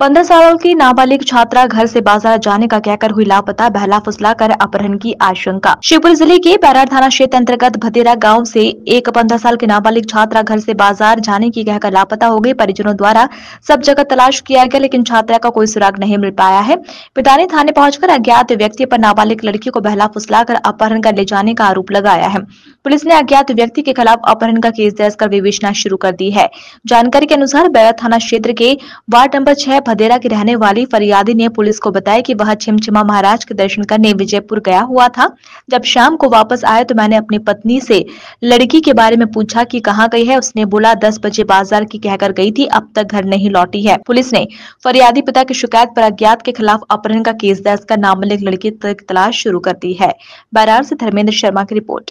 पंद्रह सालों की नाबालिग छात्रा घर से बाजार जाने का कहकर हुई लापता बहला फुसला कर अपहरण की आशंका शिवपुरी जिले के बैरार थाना क्षेत्र अंतर्गत भतेरा गांव से एक पंद्रह साल की नाबालिग छात्रा घर से बाजार जाने की कहकर लापता हो गई परिजनों द्वारा सब जगह तलाश किया गया लेकिन छात्रा का कोई सुराग नहीं मिल पाया है पिटानी थाने पहुंचकर अज्ञात व्यक्ति पर नाबालिग लड़की को बहला फुसला कर अपहरण कर ले जाने का आरोप लगाया है पुलिस ने अज्ञात व्यक्ति के खिलाफ अपहरण का केस दर्ज कर विवेचना शुरू कर दी है जानकारी के अनुसार बैरा थाना क्षेत्र के वार्ड नंबर छह भदेरा की रहने वाली फरियादी ने पुलिस को बताया कि वह छिमछिमा महाराज के दर्शन करने विजयपुर गया हुआ था जब शाम को वापस आया तो मैंने अपनी पत्नी से लड़की के बारे में पूछा कि कहाँ गई है उसने बोला दस बजे बाजार की कहकर गई थी अब तक घर नहीं लौटी है पुलिस ने फरियादी पिता की शिकायत पर अज्ञात के खिलाफ अपहरण का केस दर्ज कर नामलिक लड़की तक तलाश शुरू कर दी है बैरार से धर्मेंद्र शर्मा की रिपोर्ट